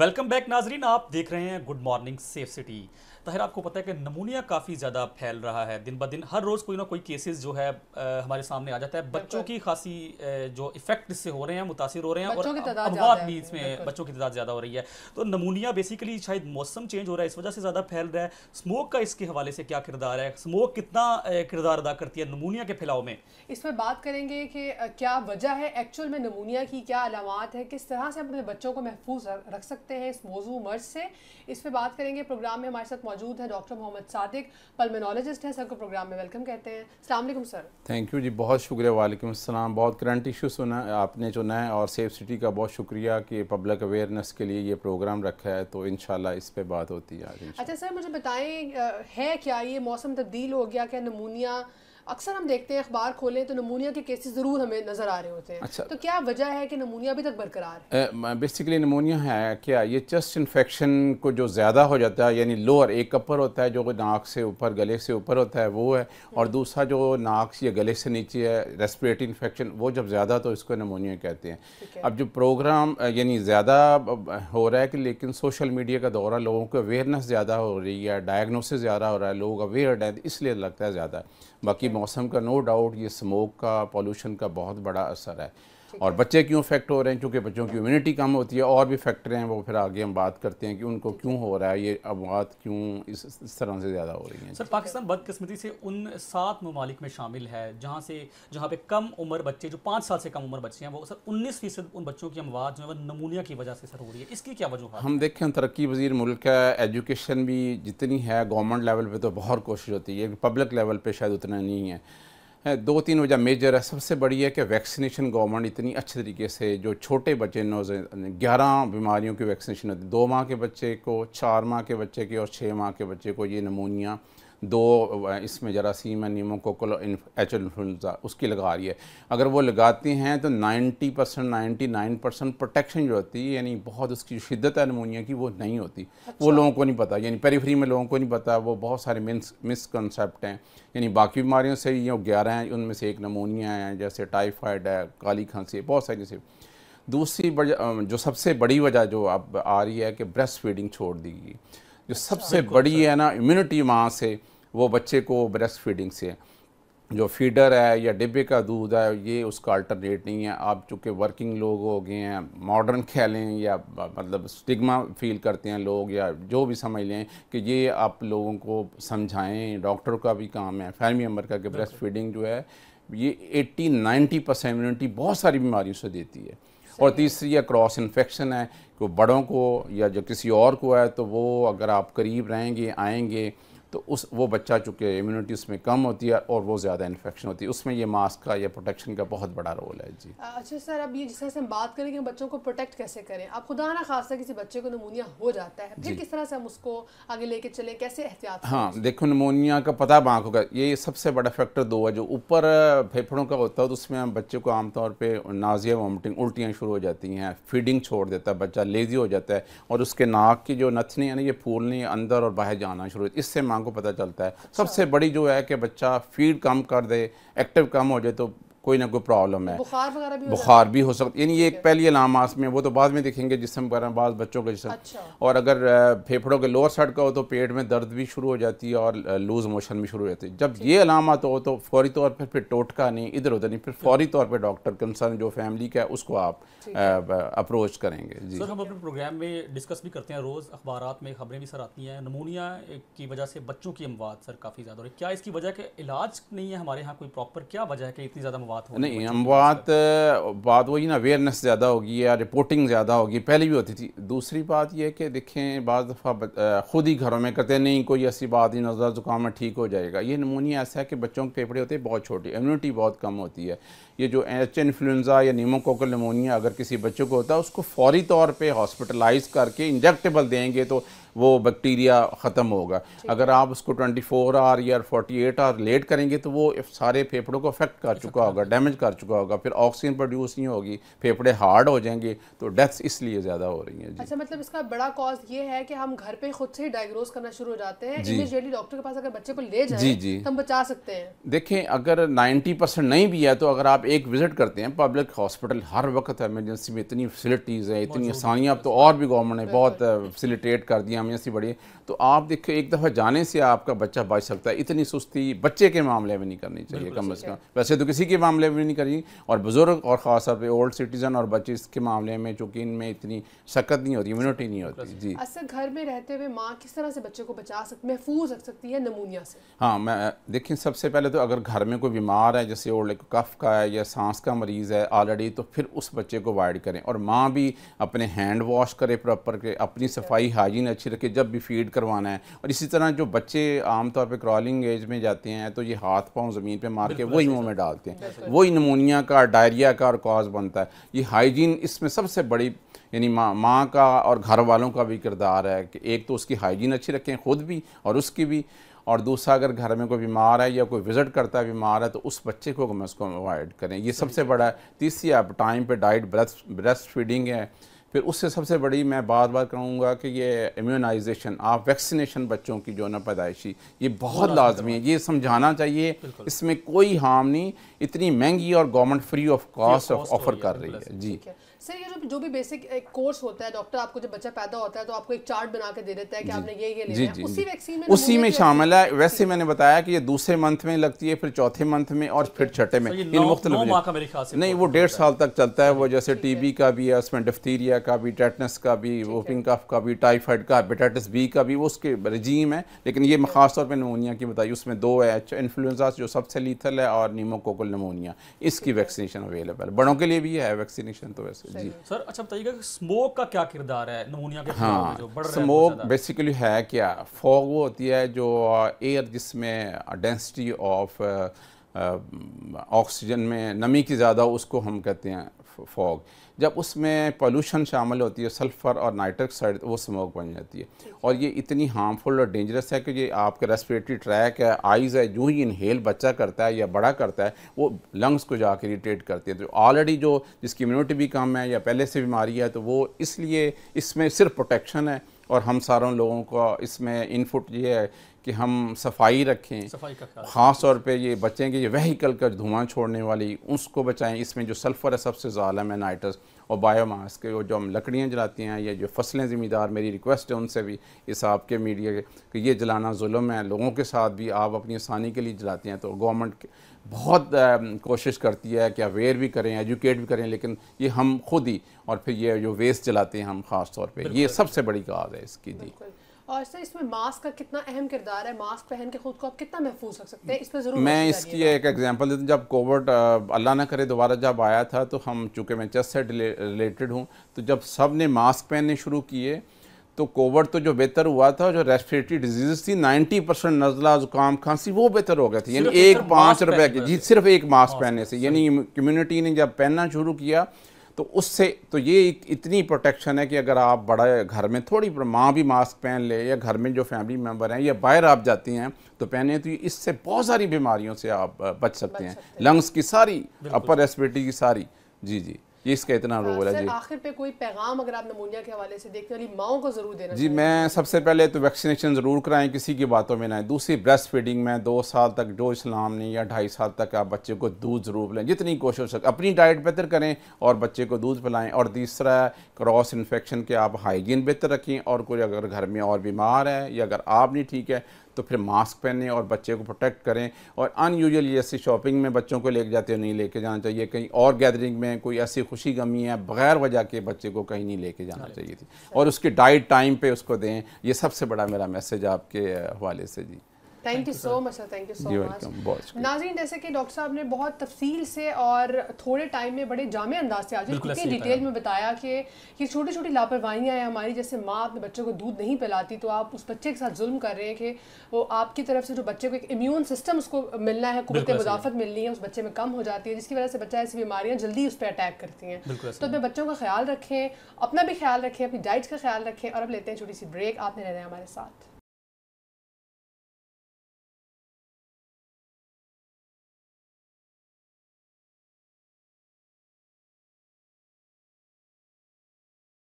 Welcome back नाजरीन आप देख रहे हैं good morning safe city Tahir आपको पता है कि नमूनिया काफ़ी ज़्यादा फैल रहा है दिन ब दिन हर रोज़ कोई ना कोई केसेस जो है आ, हमारे सामने आ जाता है बच्चों की खासी जो इफेक्ट इससे हो रहे हैं मुतासर हो रहे हैं और अमवात भी इसमें बच्चों की तादाद ज़्यादा हो रही है तो नमूनिया बेसिकली शायद मौसम चेंज हो रहा है इस वजह से ज़्यादा फैल रहा है स्मोक का इसके हवाले से क्या किरदार है स्मोक कितना किरदार अदा करती है नमूनिया के फैलाव में इस पर बात करेंगे कि क्या वजह है एक्चुअल में नमूनिया की क्या अलामत है किस तरह से अपने बच्चों को महफूज रख सकते हैं इस मौजू मर्ज से इस पर बात करेंगे प्रोग्राम में हमारे साथ मौजूद है डॉक्टर मोहम्मद सादिक पल्मेनोलॉजिस्ट हैं सर को प्रोग्राम में वेलकम कहते हैं सलामकुम सर थैंक यू जी बहुत शुक्रिया वालेकुम असलम बहुत करंट इशू सुना आपने जो है और सेफ सिटी का बहुत शुक्रिया कि पब्लिक अवेयरनेस के लिए ये प्रोग्राम रखा है तो इन इस पर बात होती है अच्छा सर मुझे बताएं है क्या ये मौसम तब्दील हो गया क्या नमूनिया अक्सर हम देखते हैं अखबार खोलें तो नमूनिया के केसेस ज़रूर हमें नज़र आ रहे होते हैं अच्छा तो क्या वजह है कि नमूनिया अभी तक बरकरार है बेसिकली नमूनिया है क्या ये चेस्ट इन्फेक्शन को जो ज़्यादा हो जाता है यानी लोअर एक अपर होता है जो नाक से ऊपर गले से ऊपर होता है वो है और हम्म। दूसरा जो नाक या गले से नीचे है रेस्परेटरी इन्फेक्शन वो जब ज़्यादा तो इसको नमूनिया कहते हैं अब जो प्रोग्राम यानी ज़्यादा हो रहा है कि लेकिन सोशल मीडिया का दौरा लोगों को अवेयरनेस ज़्यादा हो रही है डायग्नोसिस ज़्यादा हो रहा है लोग अवेयर हैं तो इसलिए लगता है ज़्यादा बाकी मौसम का नो डाउट ये स्मोक का पॉल्यूशन का बहुत बड़ा असर है और बच्चे क्यों इफेक्ट हो रहे हैं क्योंकि बच्चों की इम्यूनिटी कम होती है और भी फैक्टर हैं वो फिर आगे हम बात करते हैं कि उनको क्यों हो रहा है ये अमवात क्यों इस, इस तरह से ज़्यादा हो रही हैं सर पाकिस्तान बदकस्मती से उन सात ममालिक में शामिल है जहाँ से जहाँ पे कम उम्र बच्चे जो पाँच साल से कम उम्र बच्चे हैं वो सर उन्नीस फीसद उन बच्चों की अमवात जो है वो नमूनिया की वजह से सर हो रही है इसकी क्या वजह हम देखें तरक्की वजीर मुल्क है एजुकेशन भी जितनी है गवर्नमेंट लेवल पर तो बहुत कोशिश होती है पब्लिक लेवल पर शायद उतना नहीं है दो तीन वजह मेजर है सबसे बड़ी है कि वैक्सीनेशन गवर्नमेंट इतनी अच्छे तरीके से जो छोटे बच्चे नौ ग्यारह बीमारियों की वैक्सीनेशन होती दो माह के बच्चे को चार माह के बच्चे की और छः माह के बच्चे को ये नमूनिया दो इसमें जरासीम है नीमोकोकल एच इन्फ्लुंजा उसकी लगा रही है अगर वो लगाती हैं तो 90 percent ninety nine percent protection जो होती है यानी बहुत उसकी शिद्दत है नमोनिया की वो नहीं होती अच्छा। वो लोगों को नहीं पता यानी पेरीफ्री में लोगों को नहीं पता वो बहुत सारे मिसकनसेप्ट हैं यानी बाकी बीमारियों से ये ग्यारह हैं उनमें से एक नमोनिया है जैसे टाइफाइड है काली खांसी बहुत सारी जैसे दूसरी वजह जो सबसे बड़ी वजह जो अब आ रही है कि ब्रेस्ट फीडिंग छोड़ दी गई जो सबसे बड़ी है ना इम्यूनिटी माँ से वो बच्चे को ब्रेस्ट फीडिंग से जो फीडर है या डिब्बे का दूध है ये उसका अल्टरनेट नहीं है आप चूँकि वर्किंग लोग हो गए हैं मॉडर्न कह लें या मतलब स्टिग्मा फील करते हैं लोग या जो भी समझ लें कि ये आप लोगों को समझाएं डॉक्टर का भी काम है फैमिली मेम्बर का कि ब्रेस्ट फीडिंग जो है ये 80 90 परसेंट इम्यूनिटी बहुत सारी बीमारियों से देती है और तीसरी या क्रॉस इन्फेक्शन है कोई बड़ों को या जो किसी और को है तो वो अगर आप करीब रहेंगे आएंगे तो उस वो बच्चा चूँकि इम्यूनिटी उसमें कम होती है और वो ज़्यादा इन्फेक्शन होती है उसमें ये मास्क का या प्रोटेक्शन का बहुत बड़ा रोल है जी अच्छा सर अब ये जिस तरह से हम बात करें कि बच्चों को प्रोटेक्ट कैसे करें आप खुदा ना खासा किसी बच्चे को नमूनिया हो जाता है फिर किस तरह से हम उसको आगे लेके चले कैसे एहतियात हाँ देखो नमोनिया का पता बाँक का ये सबसे बड़ा फैक्टर दो है जो ऊपर फेफड़ों का होता है तो उसमें हम बच्चे को आमतौर पर नाजिया वामिटिंग उल्टियाँ शुरू हो जाती हैं फीडिंग छोड़ देता है बच्चा लेजी हो जाता है और उसके नाक की जो नथनी है ना ये फूलनी अंदर और बाहर जाना शुरू होती है इससे माँ को पता चलता है सबसे बड़ी जो है कि बच्चा फीड कम कर दे एक्टिव कम हो जाए तो कोई ना कोई प्रॉब्लम है बुखार वगैरह भी बुखार भी हो सकता है यानी ये एक पहली अलामास में वो तो बाद में देखेंगे जिसम वगैरह बाद बच्चों के जिसम अच्छा। और अगर फेफड़ों के लोअर साइड का हो तो पेट में दर्द भी शुरू हो जाती है और लूज मोशन भी शुरू हो जाती है जब ये अलामत हो तो फौरी तौर पर फिर टोटका नहीं इधर उधर नहीं फिर फौरी तौर पर डॉक्टर कंसर्न जो फैमिली का है उसको आप अप्रोच करेंगे जी हम अपने प्रोग्राम में डिस्कस भी करते हैं रोज़ अखबार में खबरें भी सर आती हैं नमूनिया की वजह से बच्चों की अमवात सर काफ़ी ज़्यादा हो रही है क्या इसकी वजह के इलाज नहीं है हमारे यहाँ कोई प्रॉपर क्या वजह है कि इतनी ज़्यादा अमवात हो नहीं अमवात बात वही ना अवेयरनेस ज़्यादा होगी या रिपोर्टिंग ज़्यादा होगी पहले भी होती थी दूसरी बात यह कि देखें बज़ दफ़ा ख़ुद ही घरों में कहते नहीं कोई ऐसी बात ही नज़र ज़ुकाम में ठीक हो जाएगा ये नमूनिया ऐसा है कि बच्चों के फेफड़े होते हैं बहुत छोटे इम्यूनिटी बहुत कम होती है ये जो एच इन्फ्लुंज़ा या नीमोकोकल नमोनिया अगर किसी बच्चों को होता है उसको फौरी तौर पर हॉस्पिटलाइज करके इंजेक्टेबल देंगे तो वो बैक्टीरिया ख़त्म होगा अगर आप उसको 24 आवर या 48 आवर लेट करेंगे तो वो सारे फेफड़ों को अफेक्ट कर चुका होगा डैमेज कर चुका होगा फिर ऑक्सीजन प्रोड्यूस नहीं होगी फेफड़े हार्ड हो जाएंगे तो डेथ्स इसलिए ज़्यादा हो रही हैं अच्छा मतलब इसका बड़ा कॉज ये है कि हम घर पर खुद से ही डायग्नोज करना शुरू हो जाते हैं जी डॉक्टर के पास अगर बच्चे को ले जाए जी जी तो हम बचा सकते हैं देखें अगर नाइन्टी नहीं भी है तो अगर आप एक विजिट करते हैं पब्लिक हॉस्पिटल हर वक्त एमरजेंसी में इतनी फैसिलिटीज़ है इतनी आसानियाँ अब तो और भी गवर्नमेंट ने बहुत फैसिलिटेट कर दिया खामियाँ सी बड़ी तो आप देखो एक दफ़ा जाने से आपका बच्चा बच सकता है इतनी सुस्ती बच्चे के मामले में नहीं करनी चाहिए कम अज़ कम वैसे तो किसी के मामले में नहीं करिए और बुज़ुर्ग और ख़ास तौर पर ओल्ड सिटीज़न और बच्चे इसके मामले में चूँकि इनमें इतनी शक्कत नहीं होती इम्यूनिटी नहीं होती जी असर घर में रहते हुए माँ किस तरह से बच्चे को बचा सकती महफूज रख सकती है नमूनिया से हाँ मैं देखिए सबसे पहले तो अगर घर में कोई बीमार है जैसे ओल्ड कफ का है या सांस का मरीज़ है ऑलरेडी तो फिर उस बच्चे को अवॉइड करें और माँ भी अपने हैंड वॉश करें प्रॉपर के अपनी सफाई हाइजीन अच्छी रखे जब भी फीड करवाना है और इसी तरह जो बच्चे आमतौर पर क्रॉलिंग एज में जाते हैं तो ये हाथ पाँव ज़मीन पर मार के वही मुँह में डालते हैं वही नमोनिया का डायरिया का और कॉज बनता है ये हाइजीन इसमें सबसे बड़ी यानी माँ माँ का और घर वालों का भी किरदार है कि एक तो उसकी हाइजीन अच्छी रखें खुद भी और उसकी भी और दूसरा अगर घर में कोई बीमार है या कोई विज़िट करता है बीमार है तो उस बच्चे को कम अज़ कम अवॉइड करें ये सबसे बड़ा तीसरी आप टाइम पे डाइट ब्रेस्ट ब्रेस्ट फीडिंग है फिर उससे सबसे बड़ी मैं बार बार कहूँगा कि ये इम्यूनाइजेशन आप वैक्सीनेशन बच्चों की जो ना पैदाइशी ये बहुत लाजमी है ये समझाना चाहिए इसमें कोई हार्म नहीं इतनी महंगी और government free of cost offer कर रही है जी सर ये जो जो भी बेसिक एक कोर्स होता है डॉक्टर आपको जब बच्चा पैदा होता है तो आपको एक चार्ट बना के दे देता है कि आपने ये ये लेना है उसी वैक्सीन में उसी में शामिल है वैसे मैंने बताया कि ये दूसरे मंथ में लगती है फिर चौथे मंथ में और फिर छठे में इन मुख्तलिफ नहीं वो डेढ़ साल तक चलता है वो जैसे टीबी का भी है उसमें डिफ्थीरिया का भी टेटनस का भी वोपिंग कफ का भी टाइफाइड का हेपेटाइटिस बी का भी वो उसके रजीम है लेकिन ये खास तौर पर नमोनिया की बताई उसमें दो है इन्फ्लुएंजा जो सबसे लीथल है और नीमोकोकल नमोनिया इसकी वैक्सीनेशन अवेलेबल बड़ों के लिए भी है वैक्सीनेशन तो वैसे जी सर अच्छा बताइएगा कि स्मोक का क्या किरदार है नमोनिया के हाँ स्मोक बेसिकली है क्या फॉग वो होती है जो एयर uh, जिसमें डेंसिटी ऑफ ऑक्सीजन में नमी की ज़्यादा उसको हम कहते हैं फॉग जब उसमें पोल्यूशन शामिल होती है सल्फ़र और नाइट्रक्साइड तो वो स्मोक बन जाती है और ये इतनी हार्मफुल और डेंजरस है कि ये आपके रेस्पिरेटरी ट्रैक है आइज़ है जो ही इनहेल बच्चा करता है या बड़ा करता है वो लंग्स को जाकर इरीटेट करती है तो ऑलरेडी जो जिसकी इम्यूनिटी भी कम है या पहले से बीमारी है तो वो इसलिए इसमें सिर्फ प्रोटेक्शन है और हम सारों लोगों का इसमें इनपुट ये है कि हम सफाई रखें सफाई ख़ास तौर पे ये बचें कि ये वहीकल का धुआं छोड़ने वाली उसको बचाएं इसमें जो सल्फ़र है सबसे ज़्यादा है नाइट्रस और बायोमास के जो हम लकड़ियाँ जलाती हैं या जो फसलें ज़िम्मेदार मेरी रिक्वेस्ट है उनसे भी इस आपके मीडिया के कि ये जलाना जुल्म है लोगों के साथ भी आप अपनी आसानी के लिए जलाते हैं तो गवर्नमेंट बहुत कोशिश करती है कि अवेयर भी करें एजुकेट भी करें लेकिन ये हम खुद ही और फिर ये जो वेस्ट जलाते हैं हम ख़ास तौर पर ये सबसे बड़ी काज है इसकी जी और सर इसमें मास्क का कितना अहम किरदार है मास्क पहन के खुद को आप कितना महफूज रख सकते हैं इस पर जरूर मैं इसकी एक एग्जांपल देता हूँ जब कोविड अल्लाह ना करे दोबारा जब आया था तो हम चूँकि मैं चेस से रिलेटेड हूँ तो जब सब ने मास्क पहनने शुरू किए तो कोविड तो जो बेहतर हुआ था जो रेस्पिरेटरी डिजीज थी 90 परसेंट नजला जुकाम खांसी वो बेहतर हो गए थे यानी एक पाँच रुपए की जी सिर्फ एक मास्क oh, पहनने से यानी कम्युनिटी ने जब पहनना शुरू किया तो उससे तो ये इतनी प्रोटेक्शन है कि अगर आप बड़ा घर में थोड़ी माँ भी मास्क पहन ले या घर में जो फैमिली मेम्बर हैं या बाहर आप जाती हैं तो पहने तो इससे बहुत सारी बीमारियों से आप बच सकते, बच सकते हैं लंग्स की सारी अपर रेस्पिरेटरी की सारी जी जी ये इसका इतना रोल है जी आखिर पे कोई पैगाम अगर आप नमूनिया के हवाले से देखने वाली माओ को जरूर देना जी मैं सबसे पहले तो वैक्सीनेशन ज़रूर कराएं किसी की बातों में ना दूसरी ब्रेस्ट फीडिंग में दो साल तक जो इस्लाम नहीं या ढाई साल तक आप बच्चे को दूध ज़रूर लें जितनी कोशिश हो सके अपनी डाइट बेहतर करें और बच्चे को दूध पिलाएं और तीसरा क्रॉस इन्फेक्शन के आप हाइजीन बेहतर रखें और कोई अगर घर में और बीमार है या अगर आप नहीं ठीक है तो फिर मास्क पहने और बच्चे को प्रोटेक्ट करें और अनयूजल ऐसी शॉपिंग में बच्चों को लेके जाते हो नहीं लेके जाना चाहिए कहीं और गैदरिंग में कोई ऐसी खुशी गमी है बगैर वजह के बच्चे को कहीं नहीं लेके जाना चाहिए थी और उसकी डाइट टाइम पर उसको दें ये सबसे बड़ा मेरा मैसेज आपके हवाले से जी thank you so much sir thank you so much नाजीन जैसे कि डॉक्टर साहब ने बहुत तफसील से और थोड़े टाइम में बड़े जामे अंदाज से आज कितनी डिटेल में बताया कि ये छोटी छोटी लापरवाहियाँ हैं हमारी जैसे माँ अपने बच्चे को दूध नहीं पिलाती तो आप उस बच्चे के साथ जुल्म कर रहे हैं कि वो आपकी तरफ से जो बच्चे को एक इम्यून सिस्टम उसको मिलना है कुत मुदाफत मिलनी है उस बच्चे में कम हो जाती है जिसकी वजह से बच्चा ऐसी बीमारियाँ जल्दी उस पर अटैक करती हैं तो अपने बच्चों का ख्याल रखें अपना भी ख्याल रखें अपनी डाइट का ख्याल रखें और अब लेते हैं छोटी सी ब्रेक आपने रहना है हमारे साथ